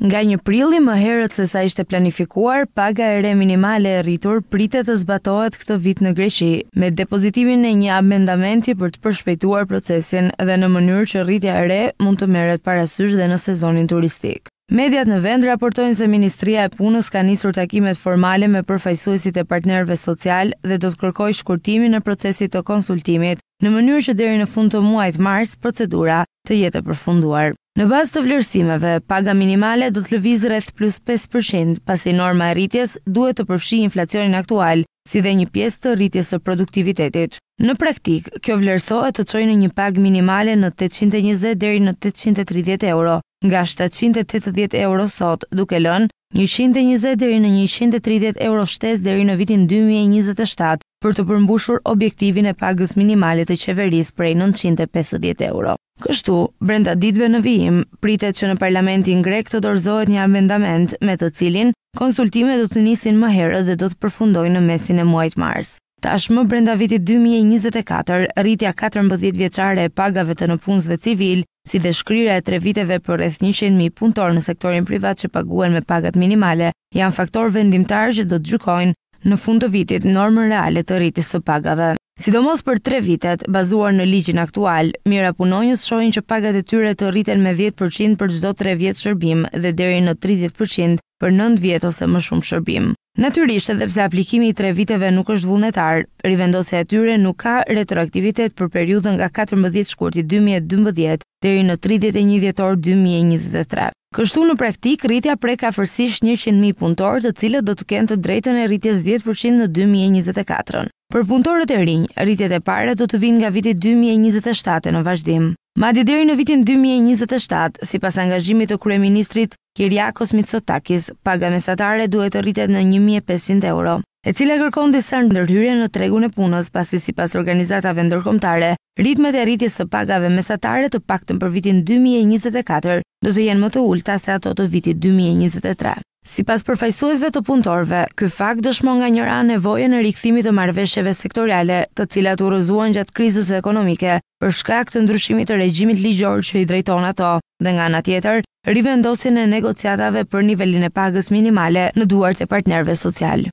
Nga një prilli më herët se sa ishte planifikuar, paga e re minimale e rritur pritet të zbatohet këtë vit në Greqi, me depozitimin e një amendamenti për të përshpejtuar procesin dhe në mënyrë që rritja e re mund të meret parasysh dhe në sezonin turistik. Mediat në vend raportojnë se Ministria e Punës ka nisur takimet formale me përfaqësuesit e partnerëve social dhe do të kërkojë shkurtimin e procesit të konsultimit Në mënyrë që deri në fund të muajit mars procedura të jetë e përfunduar. Në bazë të vlerësimeve, paga minimale do të lëviz rreth plus 5%, pasi norma e rritjes duhet të përfshijë inflacionin aktual, si dhe një pjesë të rritjes së produktivitetit. Në praktik, kjo vlerësohet të çojë në një pagë minimale në 820 deri në 830 euro, nga 780 euro sot, duke lënë 120 deri në 130 euro shtesë deri në vitin 2027 për të përmbushur objektivin e pagës minimale të qeverisë prej 950 euro. Kështu, brenda ditëve në vijim, pritet që në parlamentin grek të dorëzohet një amendament me të cilin konsultimet do të nisin më herët dhe do të përfundojnë në mesin e muajit mars. Tashmë brenda vitit 2024, rritja 14 vjeçare e pagave të nëpunësve civil, si dhe shkrirja e tre viteve për rreth 100.000 punëtor në sektorin privat që paguhen me pagat minimale, janë faktor vendimtar që do të gjykojnë në fund të vitit normën reale të rritjes së pagave. Sidomos për 3 vitet, bazuar në ligjin aktual, mira punonjës shohin që pagat e tyre të rriten me 10% për çdo 3 vjet shërbim dhe deri në 30% për 9 vjet ose më shumë shërbim. Natyrisht, edhe pse aplikimi i 3 viteve nuk është vullnetar, rivendosja e tyre nuk ka retroaktivitet për periudhën nga 14 shkurti 2012 deri në 31 dhjetor 2023. Kështu në praktik, rritja prej ka fërsisht 100.000 punëtorë të cilët do të kenë të drejtën e rritjes 10% në 2024. Për punëtorët e rinj, rritjet e pare do të vinë nga viti 2027 në vazhdim. Madje deri në vitin 2027, sipas angazhimit të kryeministrit Kiriakos Mitsotakis, paga mesatare duhet të rritet në 1500 euro e cila kërkon disa ndërhyrje në tregun e punës pasi sipas organizatave ndërkombëtare, ritmet e rritjes së pagave mesatare të paktën për vitin 2024 do të jenë më të ulta se ato të vitit 2023. Si pas përfajsuesve të punëtorve, ky fakt dëshmon nga njëra nevoje në rikëthimi të marvesheve sektoriale të cilat u rëzuan gjatë krizës ekonomike për shkak të ndryshimit të regjimit ligjor që i drejton ato, dhe nga nga tjetër, rivendosin e negociatave për nivelin e pagës minimale në duart e partnerve social.